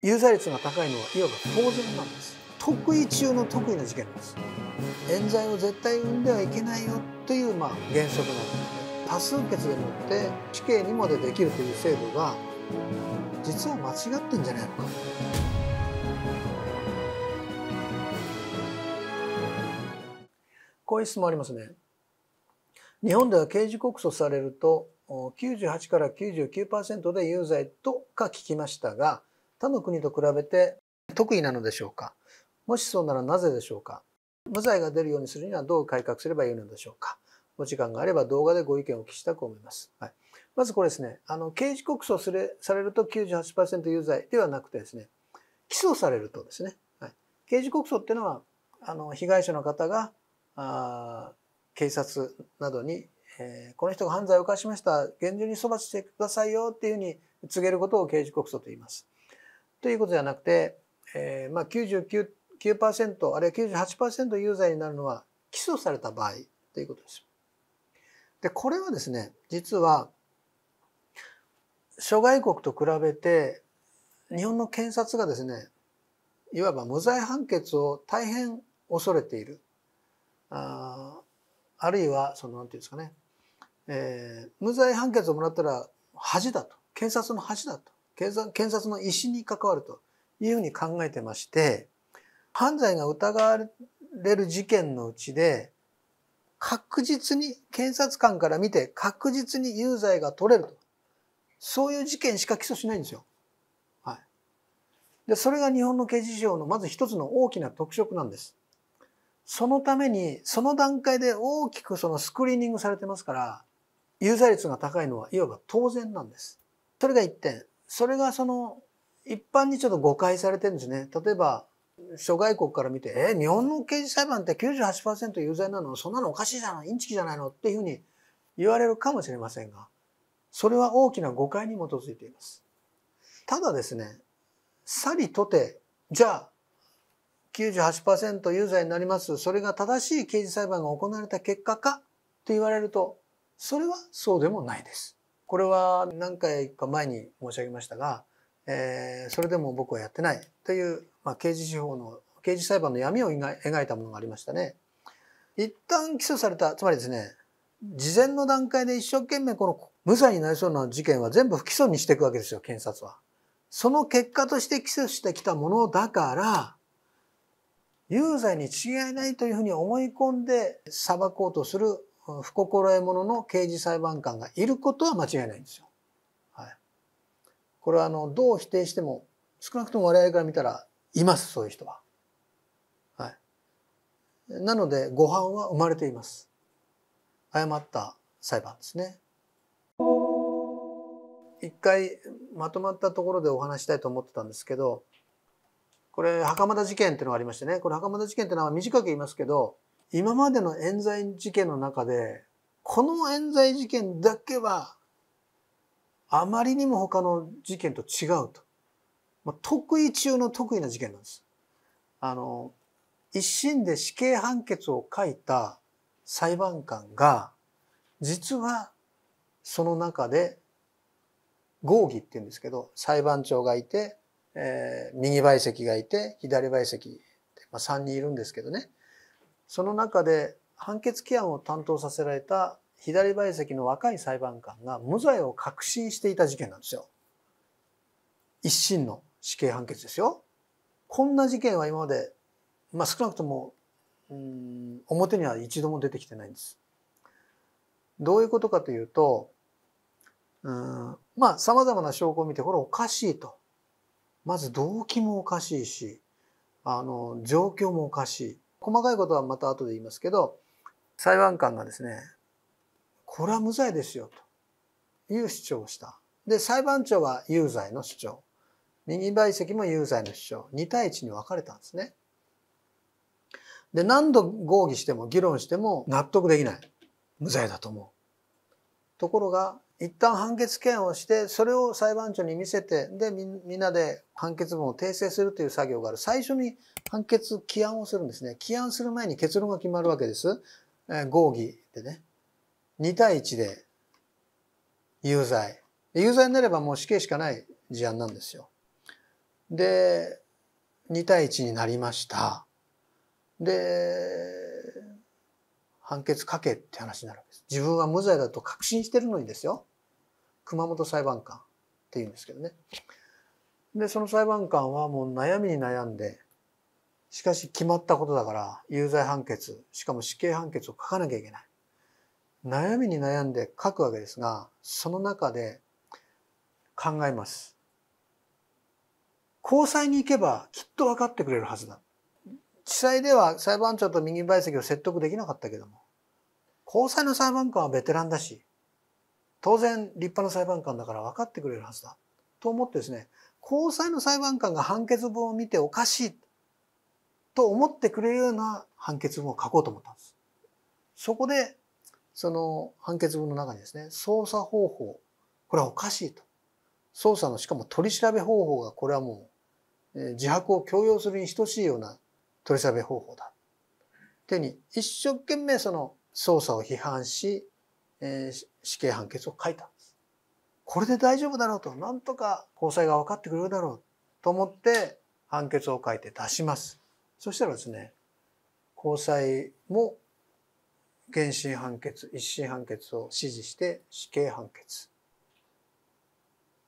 有罪率が高いのはいわば当然なんです得意中の得意な事件です冤罪を絶対生んではいけないよというまあ原則なんですね多数決でもって死刑にまでできるという制度が実は間違ってんじゃないのかこういう質問ありますね日本では刑事告訴されると98から99%で有罪とか聞きましたが他の国と比べて得意なのでしょうかもしそうならなぜでしょうか無罪が出るようにするにはどう改革すればよいのでしょうかお時間があれば動画でご意見をお聞きしたく思います。はい、まずこれですね、あの刑事告訴すれされると98%有罪ではなくてですね、起訴されるとですね、はい、刑事告訴っていうのはあの被害者の方があ警察などに、えー、この人が犯罪を犯しました厳重に処罰してくださいよっていうふうに告げることを刑事告訴と言います。ということじゃなくて、えー、まあ99、99%あるいは98%有罪になるのは起訴された場合ということです。でこれはですね実は諸外国と比べて日本の検察がですねいわば無罪判決を大変恐れているああるいはそのなんていうんですかね、えー、無罪判決をもらったら恥だと検察の恥だと検察の意思に関わるというふうに考えてまして犯罪が疑われる事件のうちで確実に検察官から見て確実に有罪が取れるとそういう事件しか起訴しないんですよ。はい、でそれが日本の刑事上のまず一つの大きな特色なんです。そのためにその段階で大きくそのスクリーニングされてますから有罪率が高いのはいわば当然なんです。それが1点。それがその一般にちょっと誤解されてるんですね。例えば諸外国から見て「え日本の刑事裁判って98%有罪なのそんなのおかしいじゃないインチキじゃないの」っていうふうに言われるかもしれませんがそれは大きな誤解に基づいています。ただですねさりとてじゃあ98%有罪になりますそれが正しい刑事裁判が行われた結果かと言われるとそれはそうでもないです。これは何回か前に申し上げましたが、えー、それでも僕はやってないという、まあ、刑事司法の刑事裁判の闇を描いたものがありましたね。一旦起訴されたつまりですね事前の段階で一生懸命この無罪になりそうな事件は全部不起訴にしていくわけですよ検察は。その結果として起訴してきたものだから有罪に違いないというふうに思い込んで裁こうとするこの不心得者の刑事裁判官がいることは間違いないんですよ。はい、これはあのどう否定しても少なくとも我々から見たらいますそういう人は。はい、なので誤判は生まれています。誤った裁判ですね。一回まとまったところでお話したいと思ってたんですけどこれ袴田事件っていうのがありましてねこれ袴田事件っていうのは短く言いますけど今までの冤罪事件の中で、この冤罪事件だけは、あまりにも他の事件と違うと。まあ、得意中の得意な事件なんです。あの、一審で死刑判決を書いた裁判官が、実はその中で合議って言うんですけど、裁判長がいて、えー、右陪席がいて、左陪席、まあ、3人いるんですけどね。その中で判決規案を担当させられた左陪席の若い裁判官が無罪を確信していた事件なんですよ。一審の死刑判決ですよ。こんな事件は今まで、まあ、少なくともうん表には一度も出てきてないんです。どういうことかというと、うんまあ、様々な証拠を見て、これおかしいと。まず動機もおかしいし、あの、状況もおかしい。細かいことはまた後で言いますけど裁判官がですねこれは無罪ですよという主張をした。で裁判長は有罪の主張右陪席も有罪の主張2対1に分かれたんですね。で何度合議しても議論しても納得できない無罪だと思う。ところが一旦判決権をしてそれを裁判長に見せてでみんなで判決文を訂正するという作業がある最初に判決起案をするんですね起案する前に結論が決まるわけです、えー、合議でね2対1で有罪有罪になればもう死刑しかない事案なんですよで2対1になりましたで判決書けって話になるわけです。自分は無罪だと確信してるのにですよ。熊本裁判官っていうんですけどね。でその裁判官はもう悩みに悩んでしかし決まったことだから有罪判決しかも死刑判決を書かなきゃいけない。悩みに悩んで書くわけですがその中で考えます。高裁に行けばきっと分かってくれるはずだ。地裁では裁判長と右陪席を説得できなかったけども、高裁の裁判官はベテランだし、当然立派な裁判官だから分かってくれるはずだと思ってですね高裁の裁判官が判決文を見ておかしいと思ってくれるような判決文を書こうと思ったんです。そこでその判決文の中にですね捜査方法これはおかしいと捜査のしかも取り調べ方法がこれはもう自白を強要するに等しいような取り調べ方法だ。手に一生懸命その捜査を批判しえ死刑判決を書いたんです。これで大丈夫だろうと、なんとか交際が分かってくれるだろうと思って判決を書いて出します。そしたらですね、交際も原審判決、一審判決を支持して死刑判決。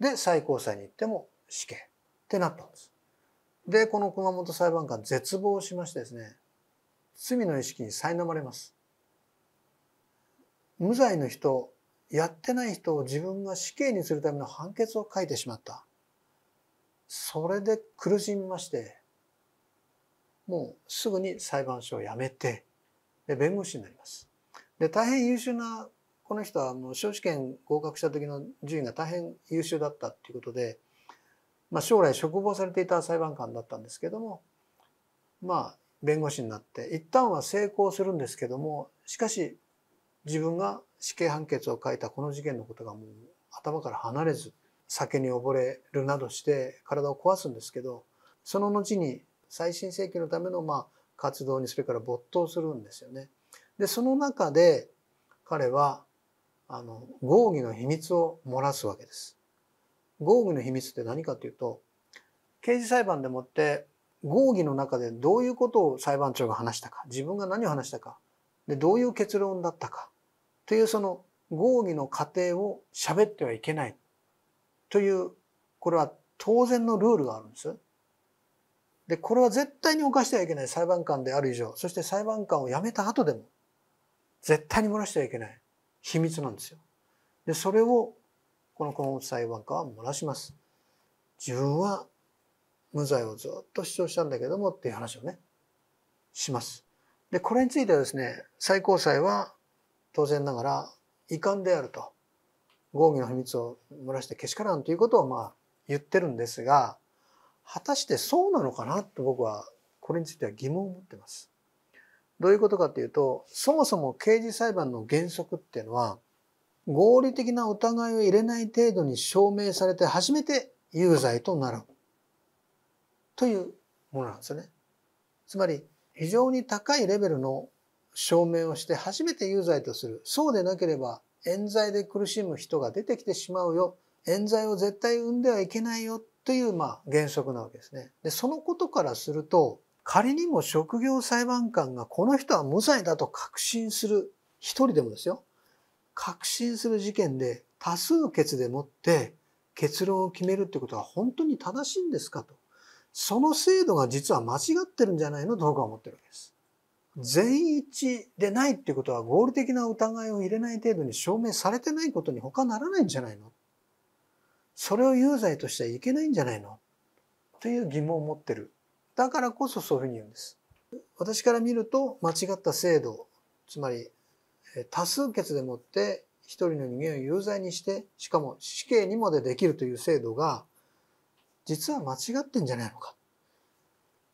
で、最高裁に行っても死刑ってなったんです。で、この熊本裁判官絶望しましてですね、罪の意識に苛まれます。無罪の人やってない人を自分が死刑にするための判決を書いてしまったそれで苦しみましてもうすぐに裁判所を辞めてで弁護士になりますで大変優秀なこの人はもう司法試験合格した時の順位が大変優秀だったっていうことで、まあ、将来嘱望されていた裁判官だったんですけどもまあ弁護士になって一旦は成功するんですけどもしかし自分が死刑判決を書いたこの事件のことがもう頭から離れず酒に溺れるなどして体を壊すんですけどその後に再審請求のためのまあ活動にそれから没頭するんですよね。でその中で彼はあの合議の秘密を漏らすわけです。合議の秘密って何かというと刑事裁判でもって合議の中でどういうことを裁判長が話したか自分が何を話したかでどういう結論だったかっていうその合議の過程を喋ってはいけないというこれは当然のルールがあるんです。でこれは絶対に犯してはいけない裁判官である以上そして裁判官を辞めた後でも絶対に漏らしてはいけない秘密なんですよ。でそれをこの熊本裁判官は漏らします。自分は無罪をずっと主張したんだけどもっていう話をねします。でこれについてはですね最高裁は当然ながら遺憾であると合議の秘密を漏らしてけしからんということをまあ言ってるんですが果たしてそうなのかなと僕はこれについては疑問を持ってます。どういうことかというとそもそも刑事裁判の原則っていうのは合理的な疑いを入れない程度に証明されて初めて有罪となるというものなんですよね。つまり非常に高いレベルの証明をして初めて有罪とする。そうでなければ冤罪で苦しむ人が出てきてしまうよ。冤罪を絶対生んではいけないよというまあ原則なわけですね。で、そのことからすると仮にも職業裁判官がこの人は無罪だと確信する一人でもですよ。確信する事件で多数決でもって結論を決めるってことは本当に正しいんですかと。その制度が実は間違ってるんじゃないのと僕は思ってるわけです。全一でないってことは合理的な疑いを入れない程度に証明されてないことに他ならないんじゃないのそれを有罪としてはいけないんじゃないのという疑問を持ってる。だからこそそういうふうに言うんです。私から見ると間違った制度、つまり多数決でもって一人の人間を有罪にして、しかも死刑にまでできるという制度が、実は間違ってんじゃないのか。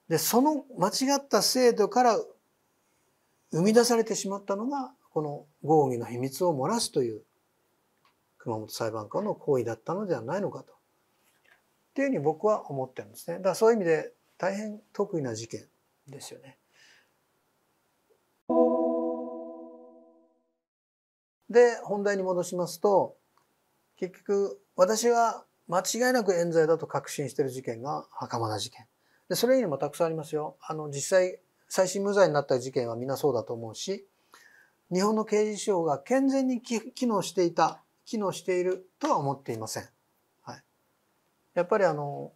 で、その間違った制度から生み出されてしまったのがこの合議の秘密を漏らすという熊本裁判官の行為だったのではないのかとっていうふうに僕は思ってるんですね。だからそういう意味で大変得意な事件ですよね。で本題に戻しますと結局私は間違いなく冤罪だと確信してる事件が袴田事件でそれにもたくさんありますよあの実際再審無罪になった事件はみんなそうだと思うし日本の刑事司法が健全に機能していた機能しているとは思っていません。はい、やっぱりあの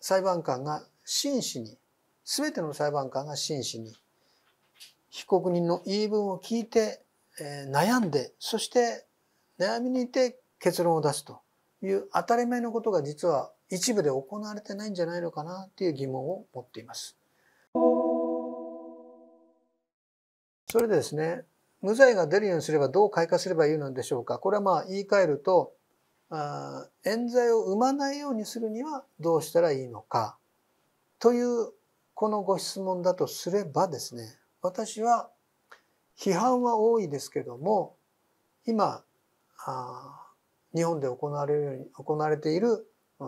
裁判官が真摯に全ての裁判官が真摯に被告人の言い分を聞いて、えー、悩んでそして悩みにいて結論を出すという当たり前のことが実は一部で行われてないんじゃないのかなっていう疑問を持っています。それでですね無罪が出るようにすればどう開花すればいいのでしょうかこれはまあ言い換えるとあ冤罪を生まないようにするにはどうしたらいいのかというこのご質問だとすればですね私は批判は多いですけども今日本で行われるように行われている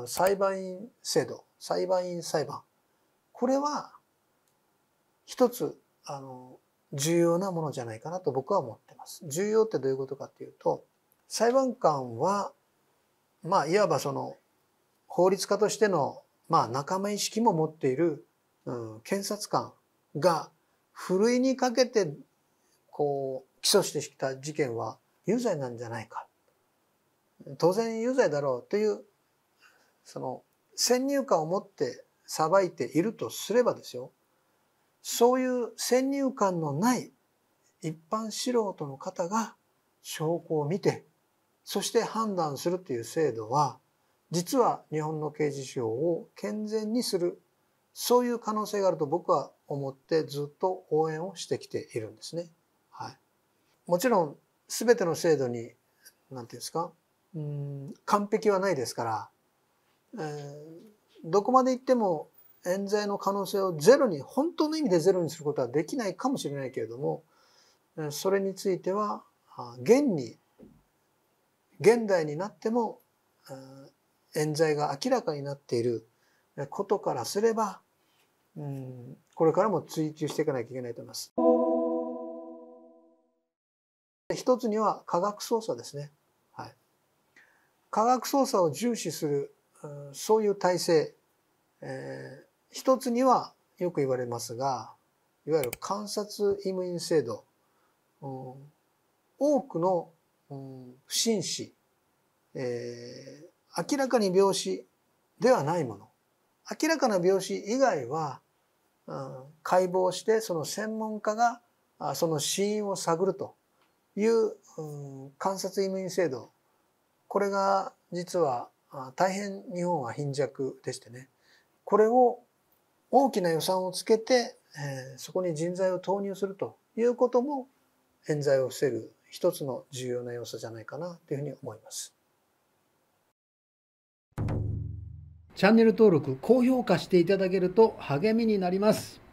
裁判員制度裁判員裁判これは一つあの重要なものじゃないかなと僕は思ってます。重要ってどういうことかっていうと裁判官はまあいわばその法律家としてのまあ仲間意識も持っている、うん、検察官がふるいにかけてこう起訴してきた事件は有罪なんじゃないか当然有罪だろうというその先入観を持って裁いているとすればですよそういう先入観のない一般素人の方が証拠を見てそして判断するという制度は実は日本の刑事司法を健全にするそういう可能性があると僕は思ってずっと応援をしてきているんですね。はい、もちろん全ての制度に何て言うんですかうん完璧はないですから、えー、どこまでいっても冤罪の可能性をゼロに本当の意味でゼロにすることはできないかもしれないけれどもそれについては現に現代になっても冤罪が明らかになっていることからすれば、うん、これからも追求していかなきゃいけないと思います。一つには科学捜査ですね。はい、科学捜査を重視するそういう体制、え一つにはよく言われますがいわゆる観察医務員制度、多くの、不審死、え明らかに病死ではないもの明らかな病死以外は、解剖してその専門家がその死因を探るという、観察医務員制度これが実は大変日本は貧弱でしてねこれを大きな予算をつけて、えー、そこに人材を投入するということも冤罪を防ぐ一つの重要な要素じゃないかなというふうに思います。チャンネル登録、高評価していただけると励みになります。